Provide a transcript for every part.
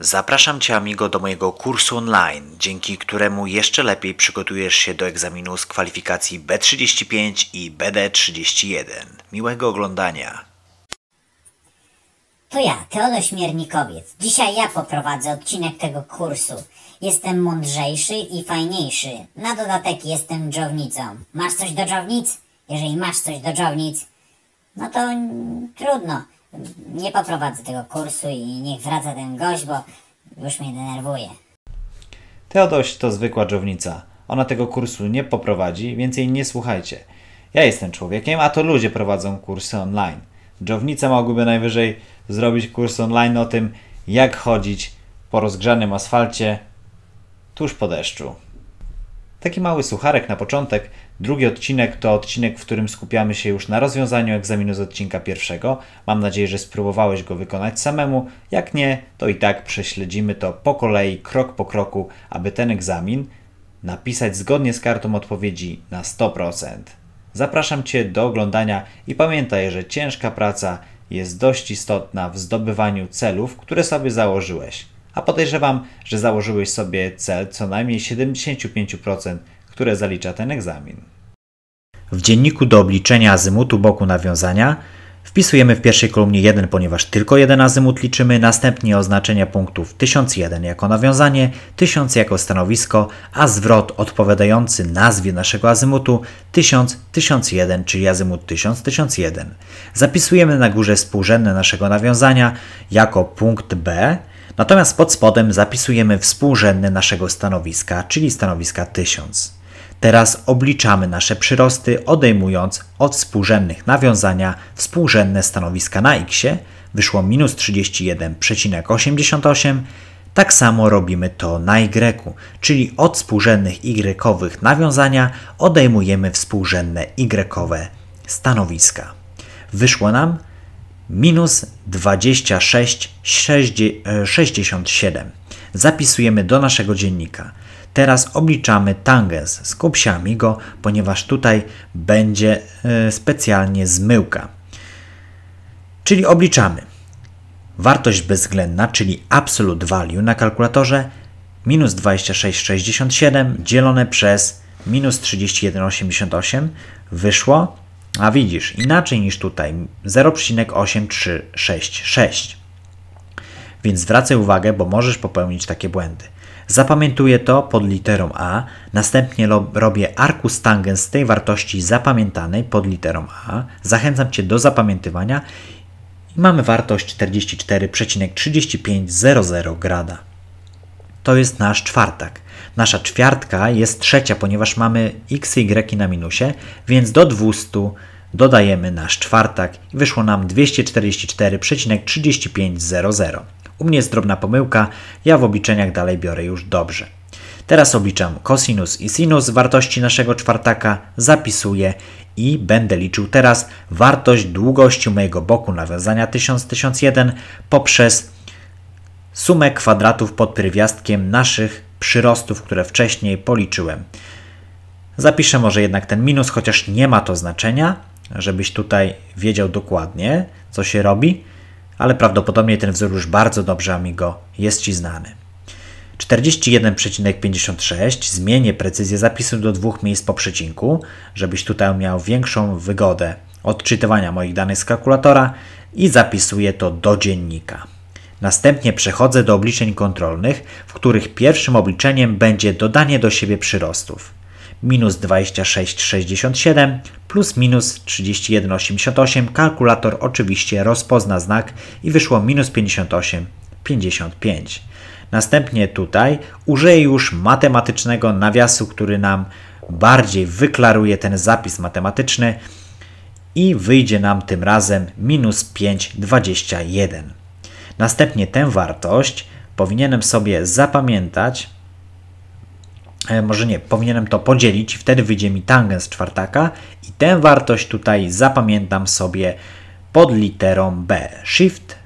Zapraszam Cię, amigo, do mojego kursu online, dzięki któremu jeszcze lepiej przygotujesz się do egzaminu z kwalifikacji B35 i BD31. Miłego oglądania! To ja, Teodo Śmiernikowiec. Dzisiaj ja poprowadzę odcinek tego kursu. Jestem mądrzejszy i fajniejszy. Na dodatek jestem dżownicą. Masz coś do dżownic? Jeżeli masz coś do dżownic, no to trudno nie poprowadzę tego kursu i niech wraca ten gość, bo już mnie denerwuje. Teodoś to zwykła dżownica. Ona tego kursu nie poprowadzi, więc jej nie słuchajcie. Ja jestem człowiekiem, a to ludzie prowadzą kursy online. Dżownice mogłyby najwyżej zrobić kurs online o tym, jak chodzić po rozgrzanym asfalcie tuż po deszczu. Taki mały sucharek na początek. Drugi odcinek to odcinek, w którym skupiamy się już na rozwiązaniu egzaminu z odcinka pierwszego. Mam nadzieję, że spróbowałeś go wykonać samemu. Jak nie, to i tak prześledzimy to po kolei, krok po kroku, aby ten egzamin napisać zgodnie z kartą odpowiedzi na 100%. Zapraszam Cię do oglądania i pamiętaj, że ciężka praca jest dość istotna w zdobywaniu celów, które sobie założyłeś a podejrzewam, że założyłeś sobie cel co najmniej 75%, które zalicza ten egzamin. W dzienniku do obliczenia azymutu boku nawiązania wpisujemy w pierwszej kolumnie 1, ponieważ tylko jeden azymut liczymy, następnie oznaczenia punktów 1001 jako nawiązanie, 1000 jako stanowisko, a zwrot odpowiadający nazwie naszego azymutu 1000, 1001, czyli azymut 1000, 1001. Zapisujemy na górze współrzędne naszego nawiązania jako punkt B, Natomiast pod spodem zapisujemy współrzędne naszego stanowiska, czyli stanowiska 1000. Teraz obliczamy nasze przyrosty, odejmując od współrzędnych nawiązania współrzędne stanowiska na x. Wyszło minus 31,88. Tak samo robimy to na y, czyli od współrzędnych y nawiązania odejmujemy współrzędne y stanowiska. Wyszło nam minus 26,67. E, Zapisujemy do naszego dziennika. Teraz obliczamy tangens, skopsiamy go, ponieważ tutaj będzie e, specjalnie zmyłka. Czyli obliczamy wartość bezwzględna, czyli absolute value na kalkulatorze minus 26,67 dzielone przez minus 31,88 wyszło a widzisz, inaczej niż tutaj 0,8366. Więc zwracaj uwagę, bo możesz popełnić takie błędy. Zapamiętuję to pod literą A, następnie robię arkus tangens z tej wartości zapamiętanej pod literą A. Zachęcam Cię do zapamiętywania i mamy wartość 44,3500 grada. To jest nasz czwartak. Nasza czwartka jest trzecia, ponieważ mamy x, y i y na minusie, więc do 200 dodajemy nasz czwartak i wyszło nam 244,3500. U mnie jest drobna pomyłka, ja w obliczeniach dalej biorę już dobrze. Teraz obliczam cosinus i sinus wartości naszego czwartaka, zapisuję i będę liczył teraz wartość długości mojego boku nawiązania 1000-1001 poprzez sumę kwadratów pod pierwiastkiem naszych przyrostów, które wcześniej policzyłem. Zapiszę może jednak ten minus, chociaż nie ma to znaczenia, żebyś tutaj wiedział dokładnie, co się robi, ale prawdopodobnie ten wzór już bardzo dobrze, amigo, jest Ci znany. 41,56 zmienię precyzję zapisu do dwóch miejsc po przecinku, żebyś tutaj miał większą wygodę odczytywania moich danych z kalkulatora i zapisuję to do dziennika. Następnie przechodzę do obliczeń kontrolnych, w których pierwszym obliczeniem będzie dodanie do siebie przyrostów. Minus 26,67 plus minus 31,88. Kalkulator oczywiście rozpozna znak i wyszło minus 58,55. Następnie tutaj użyję już matematycznego nawiasu, który nam bardziej wyklaruje ten zapis matematyczny i wyjdzie nam tym razem minus 5,21. Następnie tę wartość powinienem sobie zapamiętać, e, może nie, powinienem to podzielić, wtedy wyjdzie mi tangens czwartaka i tę wartość tutaj zapamiętam sobie pod literą B. Shift.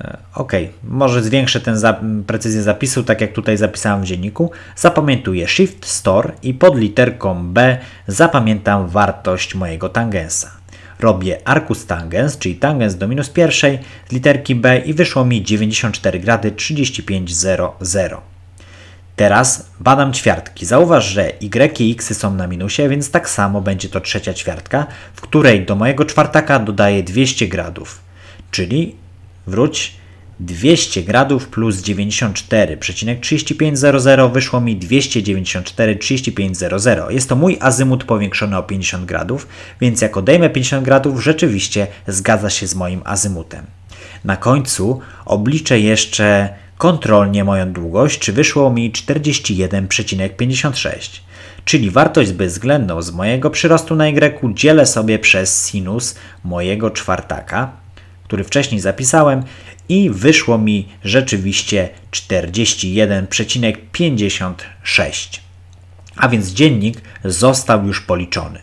E, ok, może zwiększę tę za precyzję zapisu, tak jak tutaj zapisałem w dzienniku. Zapamiętuję Shift Store i pod literką B zapamiętam wartość mojego tangensa robię arcus tangens, czyli tangens do minus pierwszej z literki B i wyszło mi 94 grady 0. Teraz badam ćwiartki. Zauważ, że y i x są na minusie, więc tak samo będzie to trzecia ćwiartka, w której do mojego czwartaka dodaję 200 gradów. Czyli wróć 200 gradów plus 94,3500 wyszło mi 294,3500. Jest to mój azymut powiększony o 50 gradów, więc jak odejmę 50 gradów, rzeczywiście zgadza się z moim azymutem. Na końcu obliczę jeszcze kontrolnie moją długość, czy wyszło mi 41,56. Czyli wartość bezwzględną z mojego przyrostu na y dzielę sobie przez sinus mojego czwartaka, który wcześniej zapisałem, i wyszło mi rzeczywiście 41,56. A więc dziennik został już policzony.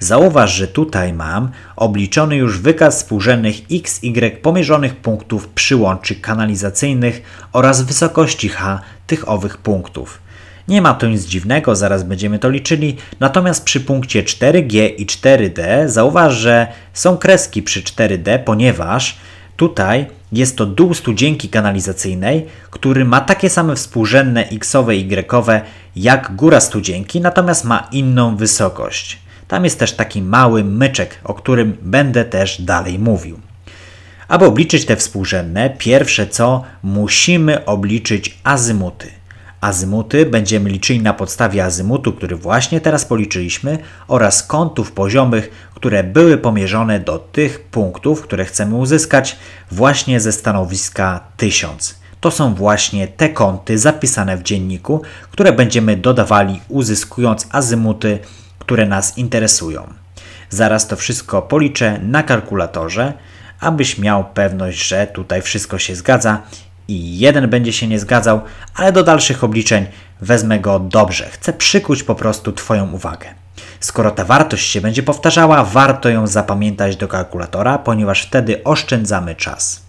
Zauważ, że tutaj mam obliczony już wykaz współrzędnych x, y pomierzonych punktów przyłączy kanalizacyjnych oraz wysokości h tych owych punktów. Nie ma tu nic dziwnego, zaraz będziemy to liczyli, natomiast przy punkcie 4G i 4D zauważ, że są kreski przy 4D, ponieważ Tutaj jest to dół studzienki kanalizacyjnej, który ma takie same współrzędne xowe i y jak góra studzienki, natomiast ma inną wysokość. Tam jest też taki mały myczek, o którym będę też dalej mówił. Aby obliczyć te współrzędne, pierwsze co musimy obliczyć azymuty. Azymuty będziemy liczyli na podstawie azymutu, który właśnie teraz policzyliśmy oraz kątów poziomych, które były pomierzone do tych punktów, które chcemy uzyskać właśnie ze stanowiska 1000. To są właśnie te kąty zapisane w dzienniku, które będziemy dodawali uzyskując azymuty, które nas interesują. Zaraz to wszystko policzę na kalkulatorze, abyś miał pewność, że tutaj wszystko się zgadza i jeden będzie się nie zgadzał, ale do dalszych obliczeń wezmę go dobrze. Chcę przykuć po prostu Twoją uwagę. Skoro ta wartość się będzie powtarzała, warto ją zapamiętać do kalkulatora, ponieważ wtedy oszczędzamy czas.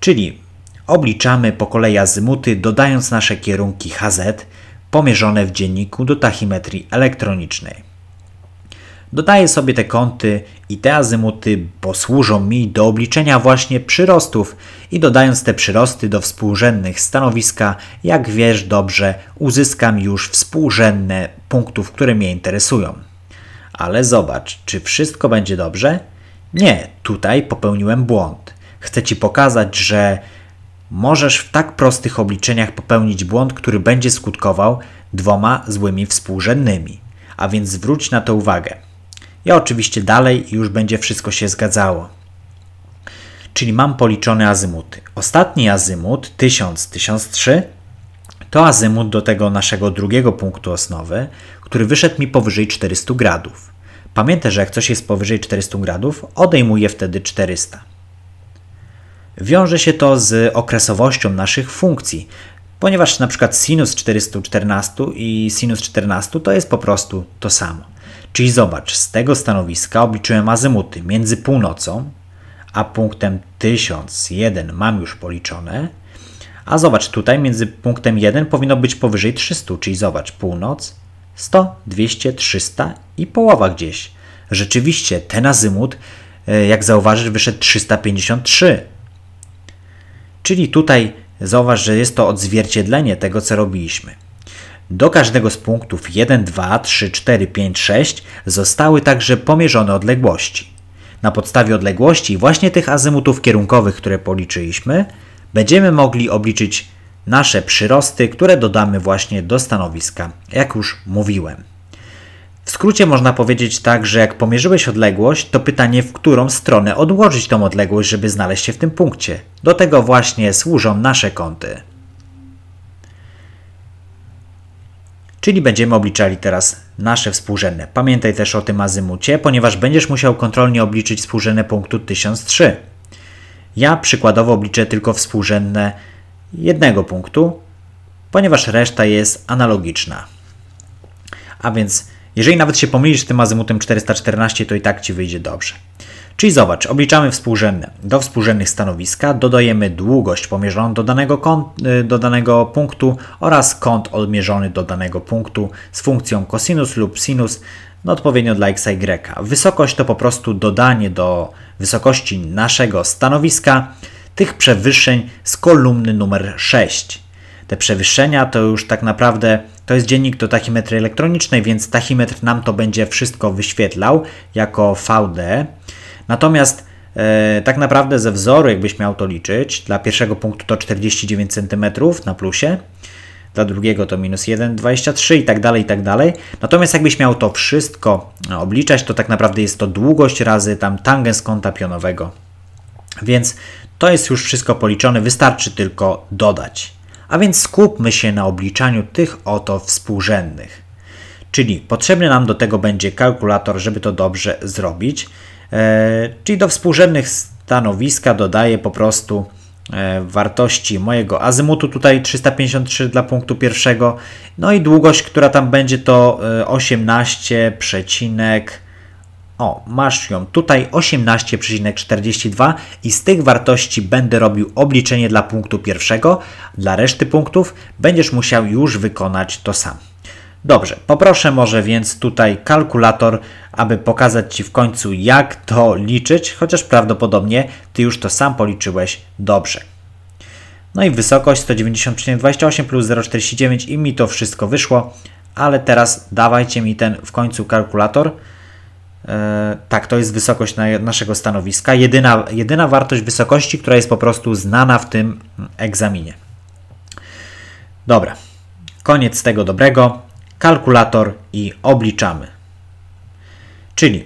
Czyli obliczamy po kolei azymuty, dodając nasze kierunki HZ pomierzone w dzienniku do tachimetrii elektronicznej. Dodaję sobie te kąty i te azymuty, bo służą mi do obliczenia właśnie przyrostów i dodając te przyrosty do współrzędnych stanowiska, jak wiesz dobrze, uzyskam już współrzędne punktów, które mnie interesują. Ale zobacz, czy wszystko będzie dobrze? Nie, tutaj popełniłem błąd. Chcę Ci pokazać, że możesz w tak prostych obliczeniach popełnić błąd, który będzie skutkował dwoma złymi współrzędnymi. A więc zwróć na to uwagę. Ja oczywiście dalej i już będzie wszystko się zgadzało. Czyli mam policzone azymuty. Ostatni azymut 1000-1003 to azymut do tego naszego drugiego punktu osnowy, który wyszedł mi powyżej 400 gradów. Pamiętaj, że jak coś jest powyżej 400 gradów, odejmuję wtedy 400. Wiąże się to z okresowością naszych funkcji, ponieważ na przykład sinus 414 i sinus 14 to jest po prostu to samo. Czyli zobacz, z tego stanowiska obliczyłem azymuty między północą a punktem 1001 mam już policzone. A zobacz, tutaj między punktem 1 powinno być powyżej 300, czyli zobacz, północ 100, 200, 300 i połowa gdzieś. Rzeczywiście, ten azymut, e, jak zauważysz, wyszedł 353. Czyli tutaj zauważ, że jest to odzwierciedlenie tego, co robiliśmy. Do każdego z punktów 1, 2, 3, 4, 5, 6 zostały także pomierzone odległości. Na podstawie odległości właśnie tych azymutów kierunkowych, które policzyliśmy, będziemy mogli obliczyć nasze przyrosty, które dodamy właśnie do stanowiska, jak już mówiłem. W skrócie można powiedzieć tak, że jak pomierzyłeś odległość, to pytanie, w którą stronę odłożyć tą odległość, żeby znaleźć się w tym punkcie. Do tego właśnie służą nasze kąty. czyli będziemy obliczali teraz nasze współrzędne. Pamiętaj też o tym azymucie, ponieważ będziesz musiał kontrolnie obliczyć współrzędne punktu 1003. Ja przykładowo obliczę tylko współrzędne jednego punktu, ponieważ reszta jest analogiczna. A więc jeżeli nawet się pomylisz z tym azymutem 414, to i tak Ci wyjdzie dobrze. Czyli zobacz, obliczamy współrzędne. Do współrzędnych stanowiska dodajemy długość pomierzoną do danego, kąt, y, do danego punktu oraz kąt odmierzony do danego punktu z funkcją cosinus lub sinus no odpowiednio dla x, y. Wysokość to po prostu dodanie do wysokości naszego stanowiska tych przewyższeń z kolumny numer 6. Te przewyższenia to już tak naprawdę to jest dziennik do tachimetry elektronicznej, więc tachimetr nam to będzie wszystko wyświetlał jako VD. Natomiast e, tak naprawdę ze wzoru, jakbyś miał to liczyć, dla pierwszego punktu to 49 cm na plusie, dla drugiego to minus 1,23 i tak dalej, i tak dalej. Natomiast jakbyś miał to wszystko e, obliczać, to tak naprawdę jest to długość razy tam tangens kąta pionowego. Więc to jest już wszystko policzone, wystarczy tylko dodać. A więc skupmy się na obliczaniu tych oto współrzędnych. Czyli potrzebny nam do tego będzie kalkulator, żeby to dobrze zrobić. E, czyli do współrzędnych stanowiska dodaję po prostu e, wartości mojego azymutu, tutaj 353 dla punktu pierwszego, no i długość, która tam będzie to 18, e, przecinek o, masz ją tutaj 18,42 i z tych wartości będę robił obliczenie dla punktu pierwszego. Dla reszty punktów będziesz musiał już wykonać to sam. Dobrze, poproszę może więc tutaj kalkulator, aby pokazać Ci w końcu jak to liczyć, chociaż prawdopodobnie Ty już to sam policzyłeś dobrze. No i wysokość 190,28 plus 0,49 i mi to wszystko wyszło, ale teraz dawajcie mi ten w końcu kalkulator. E, tak, to jest wysokość na, naszego stanowiska. Jedyna, jedyna wartość wysokości, która jest po prostu znana w tym egzaminie. Dobra, koniec tego dobrego kalkulator i obliczamy. Czyli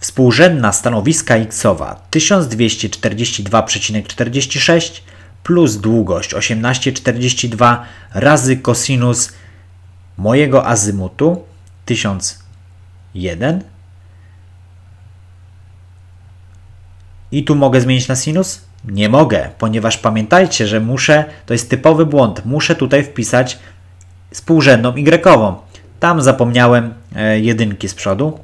współrzędna stanowiska xowa 1242,46 plus długość 1842 razy kosinus mojego azymutu 1001 I tu mogę zmienić na sinus? Nie mogę, ponieważ pamiętajcie, że muszę, to jest typowy błąd, muszę tutaj wpisać współrzędną y. Tam zapomniałem e, jedynki z przodu,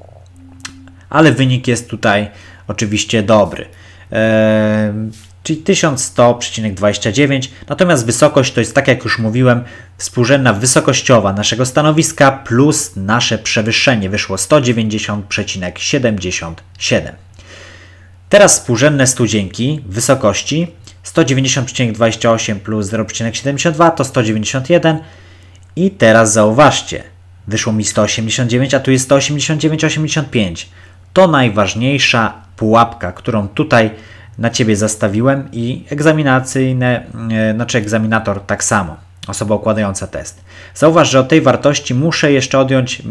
ale wynik jest tutaj oczywiście dobry. E, czyli 1100,29. Natomiast wysokość to jest, tak jak już mówiłem, współrzędna wysokościowa naszego stanowiska plus nasze przewyższenie. Wyszło 190,77. Teraz współrzędne studzienki wysokości 190,28 plus 0,72 to 191 i teraz zauważcie Wyszło mi 189, a tu jest 189,85. To najważniejsza pułapka, którą tutaj na Ciebie zastawiłem i egzaminacyjne, e, znaczy egzaminator tak samo, osoba układająca test. Zauważ, że od tej wartości muszę jeszcze odjąć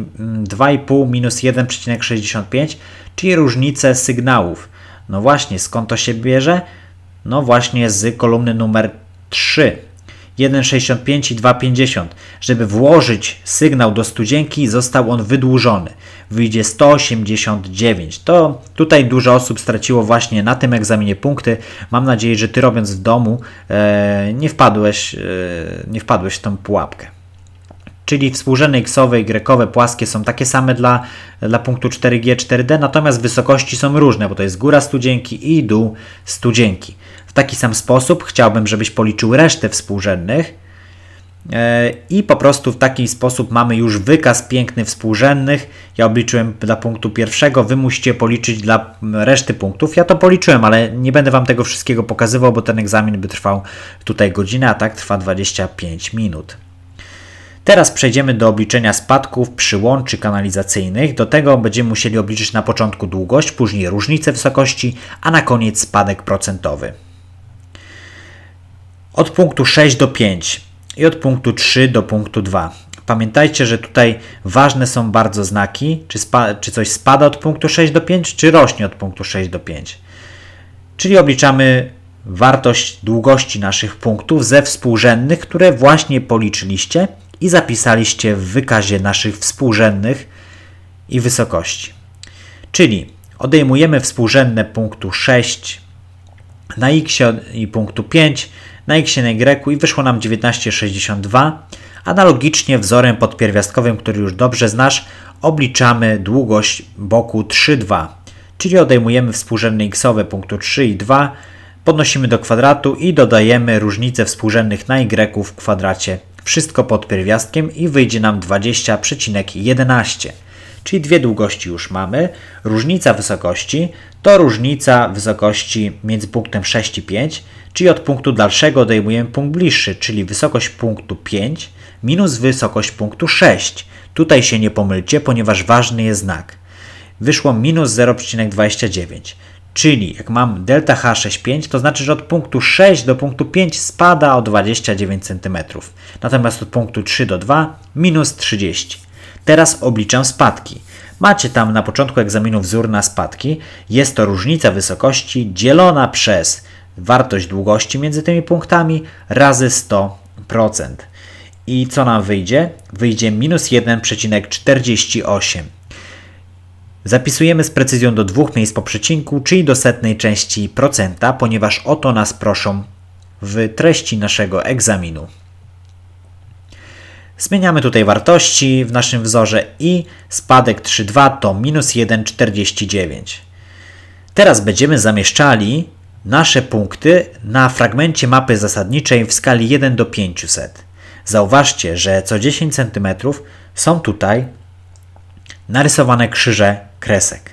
2,5 minus 1,65, czyli różnicę sygnałów. No właśnie, skąd to się bierze? No właśnie z kolumny numer 3. 1,65 i 2,50. Żeby włożyć sygnał do studzienki, został on wydłużony. Wyjdzie 189. To tutaj dużo osób straciło właśnie na tym egzaminie punkty. Mam nadzieję, że ty robiąc w domu e, nie, wpadłeś, e, nie wpadłeś w tą pułapkę czyli współrzędne xowe i grekowe płaskie są takie same dla, dla punktu 4G, 4D, natomiast wysokości są różne, bo to jest góra studzienki i dół studzienki. W taki sam sposób chciałbym, żebyś policzył resztę współrzędnych e, i po prostu w taki sposób mamy już wykaz piękny współrzędnych. Ja obliczyłem dla punktu pierwszego, wy musicie policzyć dla reszty punktów. Ja to policzyłem, ale nie będę Wam tego wszystkiego pokazywał, bo ten egzamin by trwał tutaj godzinę, a tak trwa 25 minut. Teraz przejdziemy do obliczenia spadków przyłączy kanalizacyjnych. Do tego będziemy musieli obliczyć na początku długość, później różnicę wysokości, a na koniec spadek procentowy od punktu 6 do 5 i od punktu 3 do punktu 2. Pamiętajcie, że tutaj ważne są bardzo znaki, czy, czy coś spada od punktu 6 do 5, czy rośnie od punktu 6 do 5. Czyli obliczamy wartość długości naszych punktów ze współrzędnych, które właśnie policzyliście i zapisaliście w wykazie naszych współrzędnych i wysokości. Czyli odejmujemy współrzędne punktu 6 na x i punktu 5 na x na y i wyszło nam 1962. Analogicznie wzorem podpierwiastkowym, który już dobrze znasz, obliczamy długość boku 3,2, czyli odejmujemy współrzędne xowe punktu 3 i 2, podnosimy do kwadratu i dodajemy różnicę współrzędnych na y w kwadracie. Wszystko pod pierwiastkiem i wyjdzie nam 20,11. Czyli dwie długości już mamy. Różnica wysokości to różnica wysokości między punktem 6 i 5, czyli od punktu dalszego odejmujemy punkt bliższy, czyli wysokość punktu 5 minus wysokość punktu 6. Tutaj się nie pomylcie, ponieważ ważny jest znak. Wyszło minus 0,29. Czyli jak mam delta H65, to znaczy, że od punktu 6 do punktu 5 spada o 29 cm. Natomiast od punktu 3 do 2 minus 30. Teraz obliczam spadki. Macie tam na początku egzaminu wzór na spadki. Jest to różnica wysokości dzielona przez wartość długości między tymi punktami razy 100%. I co nam wyjdzie? Wyjdzie minus 1,48. Zapisujemy z precyzją do dwóch miejsc po przecinku, czyli do setnej części procenta, ponieważ o to nas proszą w treści naszego egzaminu. Zmieniamy tutaj wartości w naszym wzorze i spadek 3,2 to minus 1,49. Teraz będziemy zamieszczali nasze punkty na fragmencie mapy zasadniczej w skali 1 do 500. Zauważcie, że co 10 cm są tutaj narysowane krzyże kresek.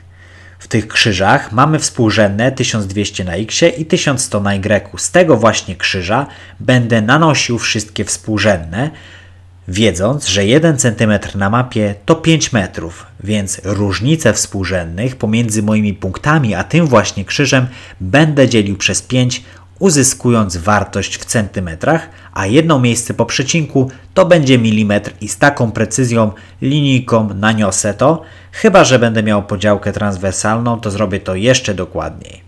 W tych krzyżach mamy współrzędne 1200 na x i 1100 na y. Z tego właśnie krzyża będę nanosił wszystkie współrzędne, wiedząc, że 1 cm na mapie to 5 metrów, więc różnice współrzędnych pomiędzy moimi punktami a tym właśnie krzyżem będę dzielił przez 5, uzyskując wartość w centymetrach, a jedno miejsce po przecinku to będzie milimetr i z taką precyzją linijką naniosę to, chyba że będę miał podziałkę transwersalną, to zrobię to jeszcze dokładniej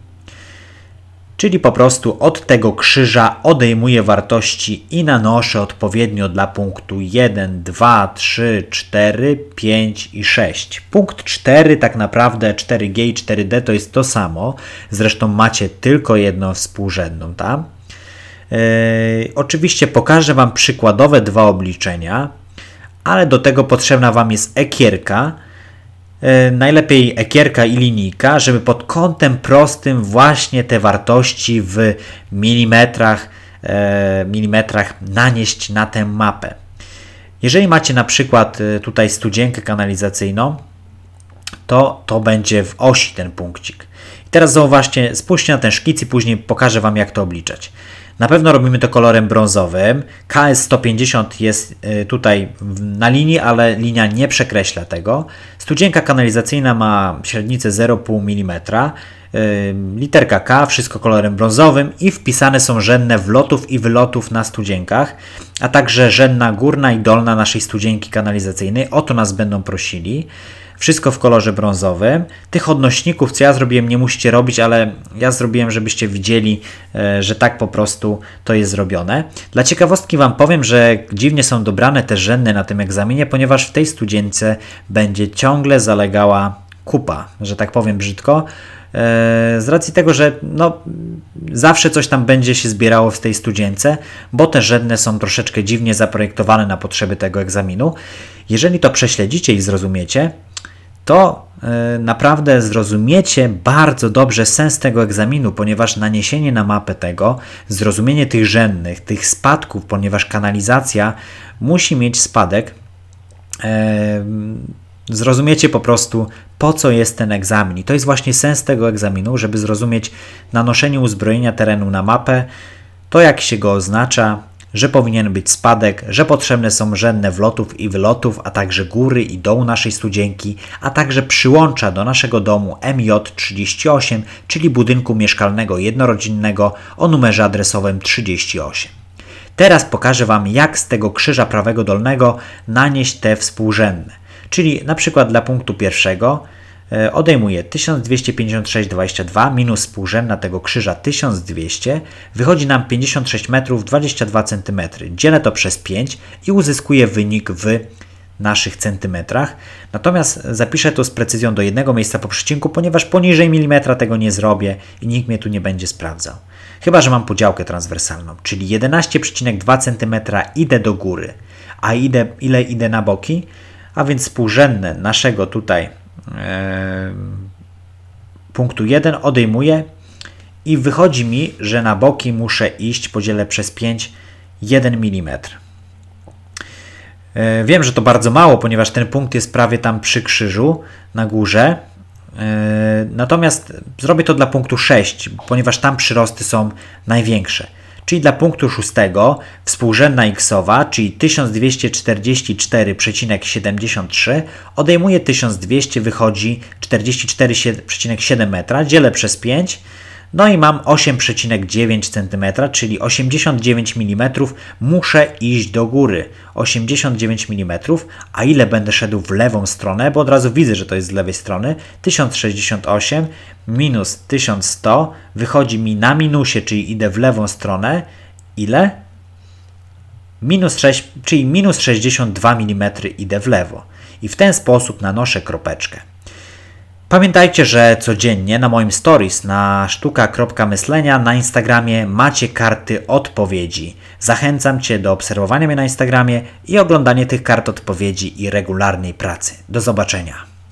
czyli po prostu od tego krzyża odejmuję wartości i nanoszę odpowiednio dla punktu 1, 2, 3, 4, 5 i 6. Punkt 4 tak naprawdę 4G i 4D to jest to samo, zresztą macie tylko jedną współrzędną tam. Yy, oczywiście pokażę Wam przykładowe dwa obliczenia, ale do tego potrzebna Wam jest ekierka, E, najlepiej ekierka i linijka, żeby pod kątem prostym właśnie te wartości w milimetrach, e, milimetrach nanieść na tę mapę. Jeżeli macie na przykład e, tutaj studzienkę kanalizacyjną, to to będzie w osi ten punkcik. I teraz zauważcie, spójrzcie na ten szkic i później pokażę Wam jak to obliczać. Na pewno robimy to kolorem brązowym. KS150 jest y, tutaj na linii, ale linia nie przekreśla tego. Studzienka kanalizacyjna ma średnicę 0,5 mm. Y, literka K, wszystko kolorem brązowym i wpisane są rzędne wlotów i wylotów na studzienkach, a także rzędna górna i dolna naszej studzienki kanalizacyjnej. O to nas będą prosili wszystko w kolorze brązowym. Tych odnośników, co ja zrobiłem, nie musicie robić, ale ja zrobiłem, żebyście widzieli, e, że tak po prostu to jest zrobione. Dla ciekawostki Wam powiem, że dziwnie są dobrane te rzędy na tym egzaminie, ponieważ w tej studience będzie ciągle zalegała kupa, że tak powiem brzydko e, z racji tego, że no, zawsze coś tam będzie się zbierało w tej studience, bo te żedne są troszeczkę dziwnie zaprojektowane na potrzeby tego egzaminu. Jeżeli to prześledzicie i zrozumiecie, to e, naprawdę zrozumiecie bardzo dobrze sens tego egzaminu, ponieważ naniesienie na mapę tego, zrozumienie tych rzędnych, tych spadków, ponieważ kanalizacja musi mieć spadek, e, zrozumiecie po prostu, po co jest ten egzamin. I to jest właśnie sens tego egzaminu, żeby zrozumieć nanoszenie uzbrojenia terenu na mapę, to jak się go oznacza, że powinien być spadek, że potrzebne są rzędne wlotów i wylotów, a także góry i dołu naszej studzienki, a także przyłącza do naszego domu MJ38, czyli budynku mieszkalnego jednorodzinnego o numerze adresowym 38. Teraz pokażę Wam, jak z tego krzyża prawego dolnego nanieść te współrzędne, czyli na przykład dla punktu pierwszego – E, odejmuje 1256,22 minus współrzędna tego krzyża 1200, wychodzi nam 56 metrów 22 cm. Dzielę to przez 5 i uzyskuję wynik w naszych centymetrach. Natomiast zapiszę to z precyzją do jednego miejsca po przecinku, ponieważ poniżej milimetra tego nie zrobię i nikt mnie tu nie będzie sprawdzał. Chyba, że mam podziałkę transwersalną, czyli 11,2 cm idę do góry, a idę, ile idę na boki? A więc współrzędne naszego tutaj punktu 1 odejmuję i wychodzi mi, że na boki muszę iść, podzielę przez 5, 1 mm. Wiem, że to bardzo mało, ponieważ ten punkt jest prawie tam przy krzyżu na górze. Natomiast zrobię to dla punktu 6, ponieważ tam przyrosty są największe czyli dla punktu szóstego współrzędna xowa, czyli 1244,73 odejmuje 1200, wychodzi 44,7 metra, dzielę przez 5 no i mam 8,9 cm, czyli 89 mm muszę iść do góry. 89 mm, a ile będę szedł w lewą stronę, bo od razu widzę, że to jest z lewej strony. 1068 minus 1100 wychodzi mi na minusie, czyli idę w lewą stronę. Ile? Minus 6, czyli minus 62 mm idę w lewo. I w ten sposób nanoszę kropeczkę. Pamiętajcie, że codziennie na moim stories na sztuka.myślenia na Instagramie macie karty odpowiedzi. Zachęcam Cię do obserwowania mnie na Instagramie i oglądania tych kart odpowiedzi i regularnej pracy. Do zobaczenia.